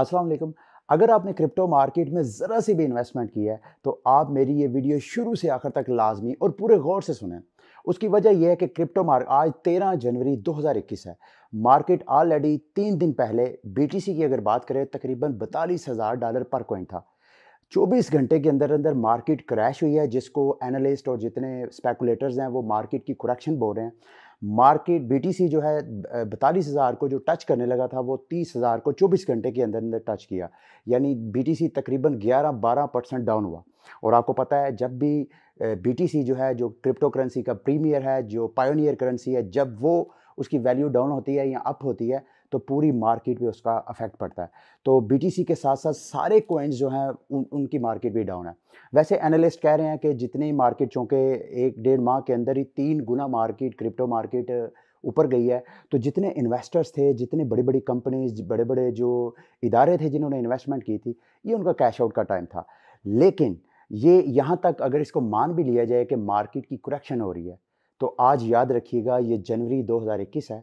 अस्सलाम अगर आपने क्रिप्टो मार्केट में ज़रा सी भी इन्वेस्टमेंट की है तो आप मेरी ये वीडियो शुरू से आखिर तक लाजमी और पूरे गौर से सुने उसकी वजह यह है कि क्रिप्टो मार्केट आज 13 जनवरी 2021 है मार्केट ऑलरेडी तीन दिन पहले सी की अगर बात करें तकरीबन बतालीस हज़ार डॉलर पर कोइन था 24 घंटे के अंदर अंदर मार्केट क्रैश हुई है जिसको एनालिस्ट और जितने स्पेकुलेटर्स हैं वो मार्केट की करेक्शन बोल रहे हैं मार्केट बीटीसी जो है बतालीस हज़ार को जो टच करने लगा था वो तीस हज़ार को चौबीस घंटे के अंदर अंदर टच किया यानी बीटीसी तकरीबन ग्यारह बारह परसेंट डाउन हुआ और आपको पता है जब भी बीटीसी जो है जो क्रिप्टो करेंसी का प्रीमियर है जो पायोनियर करेंसी है जब वो उसकी वैल्यू डाउन होती है या अप होती है तो पूरी मार्केट पे उसका अफेक्ट पड़ता है तो बीटीसी के साथ साथ सारे कोइंस जो हैं उन, उनकी मार्केट भी डाउन है वैसे एनालिस्ट कह रहे हैं कि जितनी मार्केट चूँकि एक डेढ़ माह के अंदर ही तीन गुना मार्केट क्रिप्टो मार्केट ऊपर गई है तो जितने इन्वेस्टर्स थे जितने बड़ी बड़ी कंपनीज बड़े बड़े जो इदारे थे जिन्होंने इन्वेस्टमेंट की थी ये उनका कैश आउट का टाइम था लेकिन ये यहाँ तक अगर इसको मान भी लिया जाए कि मार्केट की करेक्शन हो रही है तो आज याद रखिएगा ये जनवरी 2021 है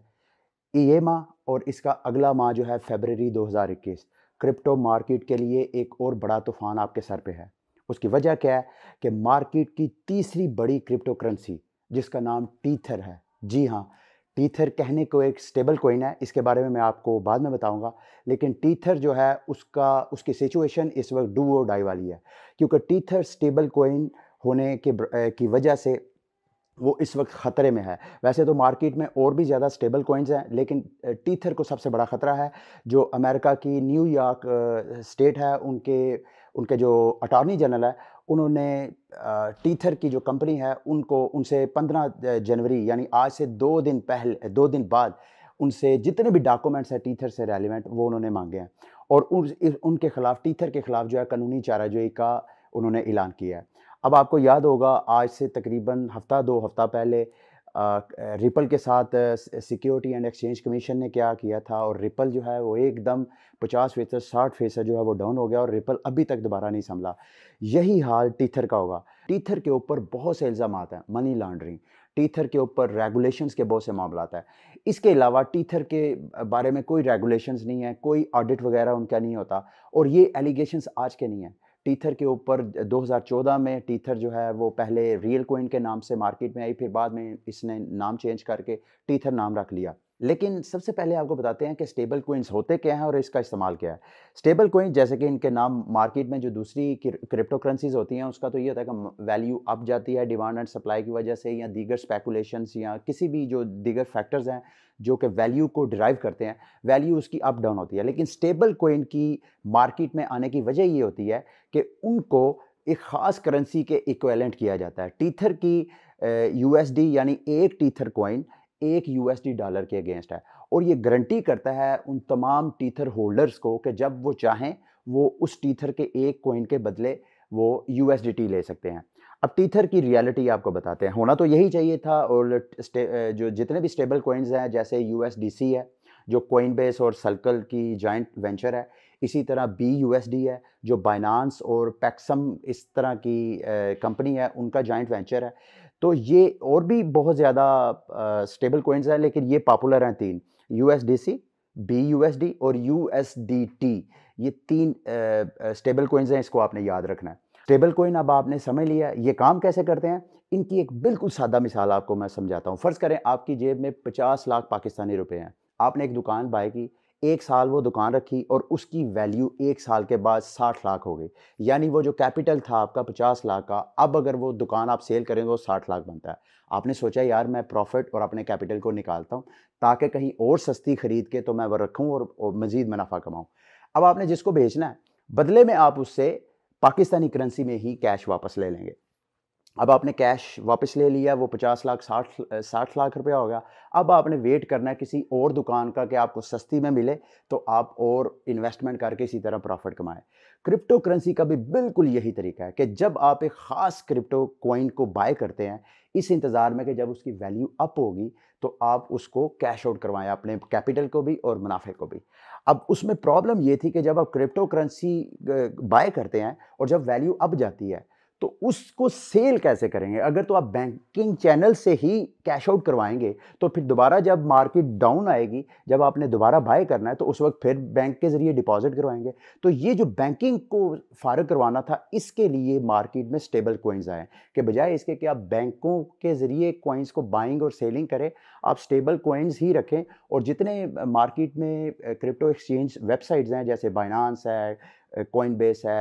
ये e माह और इसका अगला माह जो है फेबररी 2021 क्रिप्टो मार्केट के लिए एक और बड़ा तूफान आपके सर पे है उसकी वजह क्या है कि मार्केट की तीसरी बड़ी क्रिप्टो करेंसी जिसका नाम टीथर है जी हाँ टीथर कहने को एक स्टेबल कोइन है इसके बारे में मैं आपको बाद में बताऊंगा लेकिन टीथर जो है उसका उसकी सिचुएशन इस वक्त डू और डाई वाली है क्योंकि टीथर स्टेबल कोइन होने के की वजह से वो इस वक्त ख़तरे में है वैसे तो मार्केट में और भी ज़्यादा स्टेबल कोइंस हैं लेकिन टीथर को सबसे बड़ा ख़तरा है जो अमेरिका की न्यूयॉर्क स्टेट है उनके उनके जो अटॉर्नी जनरल है उन्होंने टीथर की जो कंपनी है उनको उनसे पंद्रह जनवरी यानी आज से दो दिन पहले दो दिन बाद उनसे जितने भी डॉक्यूमेंट्स हैं टीथर से रेलिवेंट वो उन्होंने मांगे हैं और उन उनके खिलाफ टीथर के खिलाफ जो है कानूनी चाराजोई का उन्होंने ऐलान किया है अब आपको याद होगा आज से तकरीबन हफ़्ता दो हफ़्ता पहले रिपल के साथ सिक्योरिटी एंड एक्सचेंज कमीशन ने क्या किया था और रिपल जो है वो एकदम 50 फीसद साठ फीसद जो है वो डाउन हो गया और रिपल अभी तक दोबारा नहीं संभला यही हाल टीथर का होगा टीथर के ऊपर बहुत से इल्ज़ाम हैं मनी लॉन्ड्रिंग टीथर के ऊपर रेगुलेशंस के बहुत से मामला है इसके अलावा टीथर के बारे में कोई रेगुलेशंस नहीं है कोई ऑडिट वगैरह उनका नहीं होता और ये एलिगेशंस आज के नहीं हैं टीथर के ऊपर 2014 में टीथर जो है वो पहले रियल कोइन के नाम से मार्केट में आई फिर बाद में इसने नाम चेंज करके टीथर नाम रख लिया लेकिन सबसे पहले आपको बताते हैं कि स्टेबल कोइंस होते क्या हैं और इसका इस्तेमाल क्या है स्टेबल कोइन जैसे कि इनके नाम मार्केट में जो दूसरी क्रिप्टो करेंसीज होती हैं उसका तो ये होता है कि वैल्यू अप जाती है डिमांड एंड सप्लाई की वजह से या दीगर स्पेकुलेशंस या किसी भी जो दीगर फैक्टर्स हैं जो कि वैल्यू को ड्राइव करते हैं वैल्यू उसकी अप डाउन होती है लेकिन स्टेबल कोइन की मार्केट में आने की वजह ये होती है कि उनको एक ख़ास करेंसी के इक्वेलेंट किया जाता है टीथर की यू यानी एक टीथर कोइन एक यूएसडी डॉलर के अगेंस्ट है और ये गारंटी करता है उन तमाम टीथर होल्डर्स को कि जब वो चाहें वो उस टीथर के एक कोइन के बदले वो टी ले सकते हैं अब टीथर की रियलिटी आपको बताते हैं होना तो यही चाहिए था और जो जितने भी स्टेबल कोइंस हैं जैसे सी है जो कोइन बेस और सर्कल की जॉइंट वेंचर है इसी तरह बी यू है जो बाइनांस और पैक्सम इस तरह की कंपनी है उनका जॉइंट वेंचर है तो ये और भी बहुत ज़्यादा स्टेबल कोइंस हैं लेकिन ये पॉपुलर हैं तीन U S D C B U S D और यू एस डी टी ये तीन स्टेबल कोइंस हैं इसको आपने याद रखना है स्टेबल कोइन अब आपने समझ लिया ये काम कैसे करते हैं इनकी एक बिल्कुल सादा मिसाल आपको मैं समझाता हूँ फ़र्ज़ करें आपकी जेब में पचास लाख पाकिस्तानी रुपए हैं आपने एक दुकान बाय की एक साल वो दुकान रखी और उसकी वैल्यू एक साल के बाद साठ लाख हो गई यानी वो जो कैपिटल था आपका पचास लाख का अब अगर वो दुकान आप सेल करेंगे वो साठ लाख बनता है आपने सोचा यार मैं प्रॉफिट और अपने कैपिटल को निकालता हूँ ताकि कहीं और सस्ती ख़रीद के तो मैं वह रखूँ और, और मज़ीद मुनाफा कमाऊँ अब आपने जिसको भेजना है बदले में आप उससे पाकिस्तानी करेंसी में ही कैश वापस ले लेंगे अब आपने कैश वापस ले लिया वो पचास लाख साठ साठ लाख रुपया हो गया अब आपने वेट करना है किसी और दुकान का कि आपको सस्ती में मिले तो आप और इन्वेस्टमेंट करके इसी तरह प्रॉफिट कमाएं क्रिप्टो करेंसी का भी बिल्कुल यही तरीका है कि जब आप एक ख़ास क्रिप्टो कॉइन को बाय करते हैं इस इंतज़ार में कि जब उसकी वैल्यू अप होगी तो आप उसको कैश आउट करवाएं अपने कैपिटल को भी और मुनाफे को भी अब उसमें प्रॉब्लम ये थी कि जब आप क्रिप्टो करेंसी बाय करते हैं और जब वैल्यू अप जाती है तो उसको सेल कैसे करेंगे अगर तो आप बैंकिंग चैनल से ही कैश आउट करवाएंगे तो फिर दोबारा जब मार्केट डाउन आएगी जब आपने दोबारा बाय करना है तो उस वक्त फिर बैंक के ज़रिए डिपॉजिट करवाएंगे तो ये जो बैंकिंग को फारग करवाना था इसके लिए मार्केट में स्टेबल कोइंस आए कि बजाय इसके कि आप बैंकों के ज़रिए कोइंस को बाइंग और सेलिंग करें आप स्टेबल कोइंस ही रखें और जितने मार्केट में क्रिप्टो एक्सचेंज वेबसाइट्स हैं जैसे बाइनांस है कोइन बेस है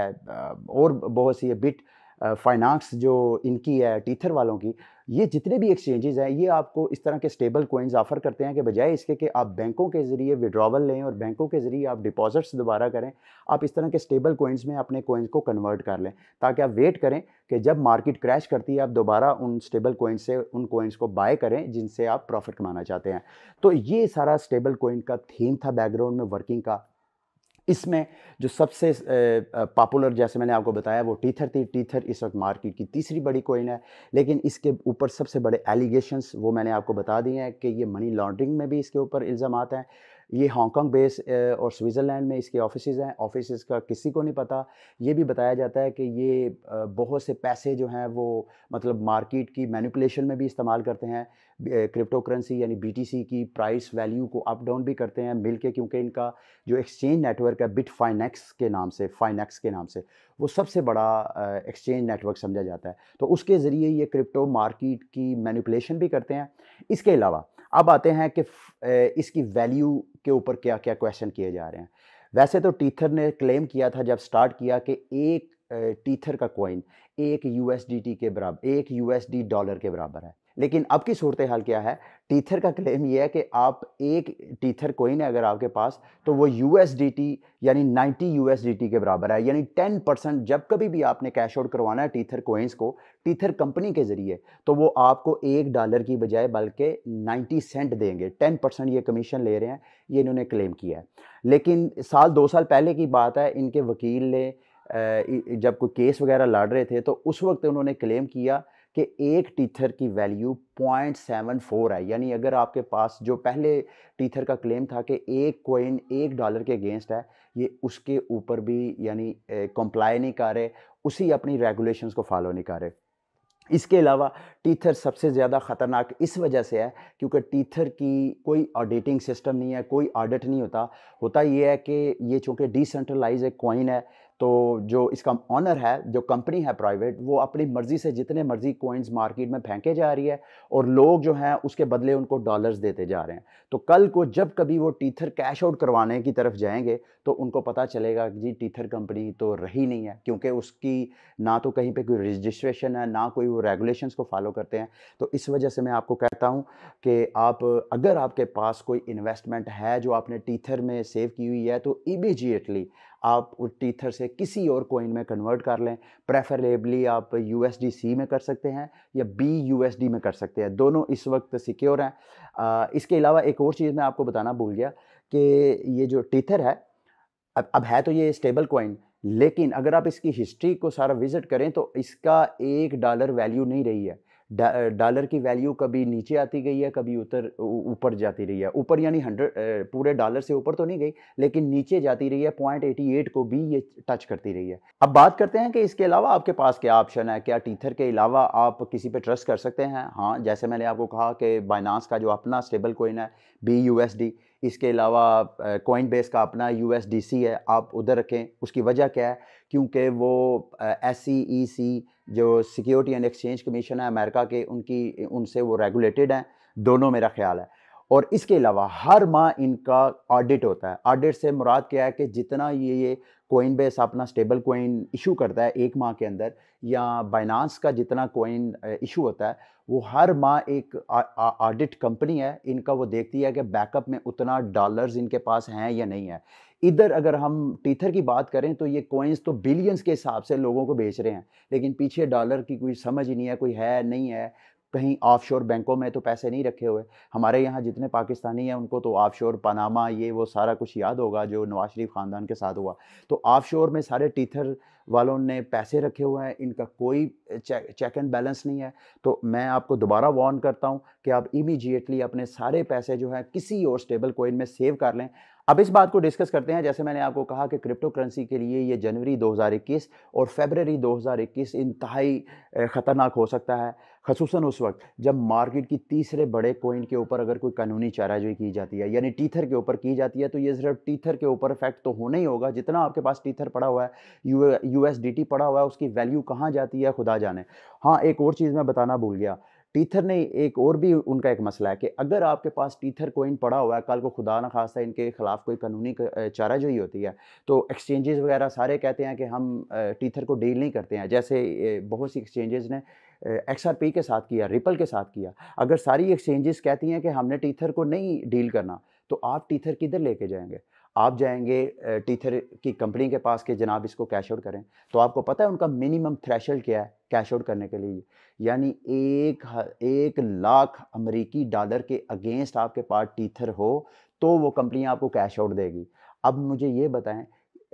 और बहुत सी बिट फाइनांस जो इनकी है टीथर वालों की ये जितने भी एक्सचेंजेस हैं ये आपको इस तरह के स्टेबल कोइंस ऑफर करते हैं कि बजाय इसके कि आप बैंकों के ज़रिए विड्रावल लें और बैंकों के ज़रिए आप डिपॉजिट्स दोबारा करें आप इस तरह के स्टेबल कोइंस में अपने कोइंस को कन्वर्ट कर लें ताकि आप वेट करें कि जब मार्केट क्रैश करती है आप दोबारा उन स्टेबल कोइंस से उन कोइंस को बाय करें जिनसे आप प्रॉफिट कमाना चाहते हैं तो ये सारा स्टेबल कोइन का थीम था बैकग्राउंड में वर्किंग का इसमें जो सबसे पॉपुलर जैसे मैंने आपको बताया वो टीथर थी टीथर इस वक्त मार्केट की तीसरी बड़ी कोइन है लेकिन इसके ऊपर सबसे बड़े एलिगेशंस वो मैंने आपको बता दिए हैं कि ये मनी लॉन्ड्रिंग में भी इसके ऊपर इल्ज़ाम हैं ये हांगकांग बेस और स्विट्ज़रलैंड में इसके ऑफिस हैं ऑफिस का किसी को नहीं पता ये भी बताया जाता है कि ये बहुत से पैसे जो हैं वो मतलब मार्केट की मैनिपुलेशन में भी इस्तेमाल करते हैं क्रिप्टो करेंसी यानी बीटीसी की प्राइस वैल्यू को अप डाउन भी करते हैं मिलके क्योंकि इनका जो एक्सचेंज नेटवर्क है बिट फाइनेक्स के नाम से फाइनेक्स के नाम से वो सबसे बड़ा एक्सचेंज नेटवर्क समझा जाता है तो उसके ज़रिए ये क्रिप्टो मार्केट की मैनिपुलेशन भी करते हैं इसके अलावा अब आते हैं कि इसकी वैल्यू के ऊपर क्या क्या क्वेश्चन किए जा रहे हैं वैसे तो टीथर ने क्लेम किया था जब स्टार्ट किया कि एक टीथर का कॉइन एक यूएसडीटी के बराबर एक यूएसडी डॉलर के बराबर है लेकिन अब की सूरत हाल क्या है टीथर का क्लेम यह है कि आप एक टीथर कोइन है अगर आपके पास तो वो यू यानी 90 यू के बराबर है यानी 10 परसेंट जब कभी भी आपने कैश आउट करवाना है टीथर कोइंस को टीथर कंपनी के ज़रिए तो वो आपको एक डॉलर की बजाय बल्कि 90 सेंट देंगे 10 परसेंट ये कमीशन ले रहे हैं ये इन्होंने क्लेम किया है लेकिन साल दो साल पहले की बात है इनके वकील ने जब कोई केस वगैरह लड़ रहे थे तो उस वक्त उन्होंने क्लेम किया कि एक टीथर की वैल्यू पॉइंट सेवन फोर है यानी अगर आपके पास जो पहले टीथर का क्लेम था कि एक कोइन एक डॉलर के अगेंस्ट है ये उसके ऊपर भी यानी कंप्लाई नहीं कर रहे उसी अपनी रेगुलेशंस को फॉलो नहीं कर रहे इसके अलावा टीथर सबसे ज़्यादा ख़तरनाक इस वजह से है क्योंकि टीथर की कोई ऑडिटिंग सिस्टम नहीं है कोई ऑडिट नहीं होता होता ये है कि ये चूँकि डिसेंट्रलाइज एक कॉइन है तो जो इसका ऑनर है जो कंपनी है प्राइवेट वो अपनी मर्ज़ी से जितने मर्ज़ी कोइंस मार्केट में फेंके जा रही है और लोग जो हैं उसके बदले उनको डॉलर्स देते जा रहे हैं तो कल को जब कभी वो टीथर कैश आउट करवाने की तरफ जाएंगे तो उनको पता चलेगा कि जी टीथर कंपनी तो रही नहीं है क्योंकि उसकी ना तो कहीं पर कोई रजिस्ट्रेशन है ना कोई वो रेगुलेशन को फॉलो करते हैं तो इस वजह से मैं आपको कहता हूँ कि आप अगर आपके पास कोई इन्वेस्टमेंट है जो आपने टीथर में सेव की हुई है तो इमीजिएटली आप उस टीथर से किसी और कोइन में कन्वर्ट कर लें प्रेफरेबली आप यू में कर सकते हैं या बी यू में कर सकते हैं दोनों इस वक्त सिक्योर हैं इसके अलावा एक और चीज़ मैं आपको बताना भूल गया कि ये जो टीथर है अब अब है तो ये स्टेबल कोइन लेकिन अगर आप इसकी हिस्ट्री को सारा विज़िट करें तो इसका एक डॉलर वैल्यू नहीं रही है डॉलर की वैल्यू कभी नीचे आती गई है कभी उतर ऊपर जाती रही है ऊपर यानी हंड्रेड पूरे डॉलर से ऊपर तो नहीं गई लेकिन नीचे जाती रही है पॉइंट एटी एट को भी ये टच करती रही है अब बात करते हैं कि इसके अलावा आपके पास क्या ऑप्शन है क्या टीथर के अलावा आप किसी पर ट्रस्ट कर सकते हैं हाँ जैसे मैंने आपको कहा कि बाइनास का जो अपना स्टेबल कोइन है बी यू एस डी इसके अलावा कोइन बेस का अपना यू है आप उधर रखें उसकी वजह क्या है क्योंकि वो एस सी e e जो सिक्योरिटी एंड एक्सचेंज कमीशन है अमेरिका के उनकी उनसे वो रेगुलेटेड हैं दोनों मेरा ख्याल है और इसके अलावा हर माह इनका ऑडिट होता है ऑडिट से मुराद क्या है कि जितना ये ये कोइन बेस अपना स्टेबल कोइन इशू करता है एक माह के अंदर या बाइनांस का जितना कोइन इशू होता है वो हर माह एक ऑडिट कंपनी है इनका वो देखती है कि बैकअप में उतना डॉलर्स इनके पास हैं या नहीं है इधर अगर हम टीथर की बात करें तो ये कोइंस तो बिलियंस के हिसाब से लोगों को बेच रहे हैं लेकिन पीछे डॉलर की कोई समझ ही नहीं है कोई है नहीं है कहीं ऑफशोर बैंकों में तो पैसे नहीं रखे हुए हमारे यहाँ जितने पाकिस्तानी हैं उनको तो ऑफशोर पनामा ये वो सारा कुछ याद होगा जो नवाज शरीफ ख़ानदान के साथ हुआ तो ऑफशोर में सारे टीथर वालों ने पैसे रखे हुए हैं इनका कोई चेक चेक एंड बैलेंस नहीं है तो मैं आपको दोबारा वार्न करता हूँ कि आप इमीजिएटली अपने सारे पैसे जो हैं किसी और स्टेबल कोइन में सेव कर लें अब इस बात को डिस्कस करते हैं जैसे मैंने आपको कहा कि क्रिप्टो करेंसी के लिए ये जनवरी 2021 और फेबररी 2021 इंतहाई ख़तरनाक हो सकता है खसूस उस वक्त जब मार्केट की तीसरे बड़े कोइन के ऊपर अगर कोई कानूनी चाराजोई की जाती है यानी टीथर के ऊपर की जाती है तो ये सिर्फ टीथर के ऊपर इफेक्ट तो होना ही होगा जितना आपके पास टीथर पड़ा हुआ है यू यू पड़ा हुआ है उसकी वैल्यू कहाँ जाती है खुदा जाने हाँ एक और चीज़ मैं बताना भूल गया टीथर ने एक और भी उनका एक मसला है कि अगर आपके पास टीथर कोइन पड़ा हुआ है कल को खुदा न खासा इनके खिलाफ कोई कानूनी चारा जो ही होती है तो एक्सचेंजेस वगैरह सारे कहते हैं कि हम टीथर को डील नहीं करते हैं जैसे बहुत सी एक्सचेंजेस ने एक्सआरपी के साथ किया रिपल के साथ किया अगर सारी एक्सचेंजेस कहती हैं कि हमने टीथर को नहीं डील करना तो आप टीथर किधर लेके जाएंगे आप जाएंगे टीथर की कंपनी के पास कि जनाब इसको कैश आउट करें तो आपको पता है उनका मिनिमम थ्रेशल क्या है कैश आउट करने के लिए यानी एक एक लाख अमेरिकी डॉलर के अगेंस्ट आपके पास टीथर हो तो वो कंपनी आपको कैश आउट देगी अब मुझे ये बताएं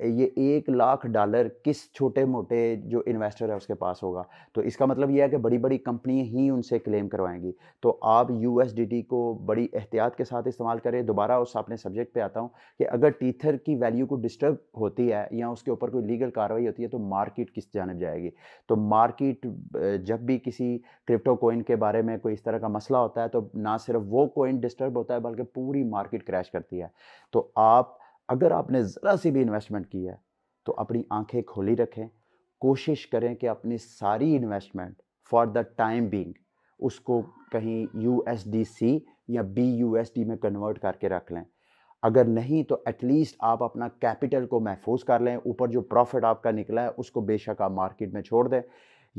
ये एक लाख डॉलर किस छोटे मोटे जो इन्वेस्टर है उसके पास होगा तो इसका मतलब यह है कि बड़ी बड़ी कंपनियाँ ही उनसे क्लेम करवाएंगी तो आप यू को बड़ी एहतियात के साथ इस्तेमाल करें दोबारा उस अपने सब्जेक्ट पे आता हूँ कि अगर टीथर की वैल्यू को डिस्टर्ब होती है या उसके ऊपर कोई लीगल कार्रवाई होती है तो मार्केट किस जानब जाएगी तो मार्केट जब भी किसी क्रिप्टो कोइन के बारे में कोई इस तरह का मसला होता है तो ना सिर्फ वो कोइन डिस्टर्ब होता है बल्कि पूरी मार्केट क्रैश करती है तो आप अगर आपने ज़रा सी भी इन्वेस्टमेंट की है तो अपनी आंखें खोली रखें कोशिश करें कि अपनी सारी investment for the time being उसको कहीं यू या बी में कन्वर्ट करके रख लें अगर नहीं तो एटलीस्ट आप अपना कैपिटल को महफूज कर लें ऊपर जो प्रॉफिट आपका निकला है उसको बेशक आप मार्केट में छोड़ दें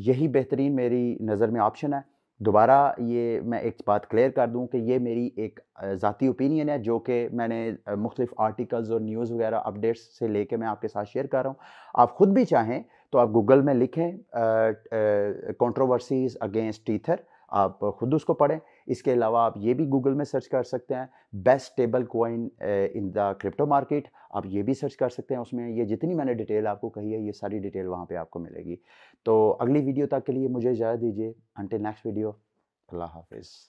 यही बेहतरीन मेरी नज़र में ऑप्शन है दोबारा ये मैं एक बात क्लियर कर दूं कि ये मेरी एक ज़ाती ओपिनियन है जो कि मैंने मुख्तफ़ आर्टिकल्स और न्यूज़ वगैरह अपडेट्स से लेके मैं आपके साथ शेयर कर रहा हूँ आप ख़ुद भी चाहें तो आप गूगल में लिखें कंट्रोवर्सीज अगेंस्ट टीथर आप ख़ुद उसको पढ़ें इसके अलावा आप ये भी गूगल में सर्च कर सकते हैं best table coin in the crypto market आप ये भी सर्च कर सकते हैं उसमें ये जितनी मैंने डिटेल आपको कही है ये सारी डिटेल वहाँ पर आपको मिलेगी तो अगली वीडियो तक के लिए मुझे इजाज़त दीजिए अंटे नेक्स्ट वीडियो अल्लाह हाफिज़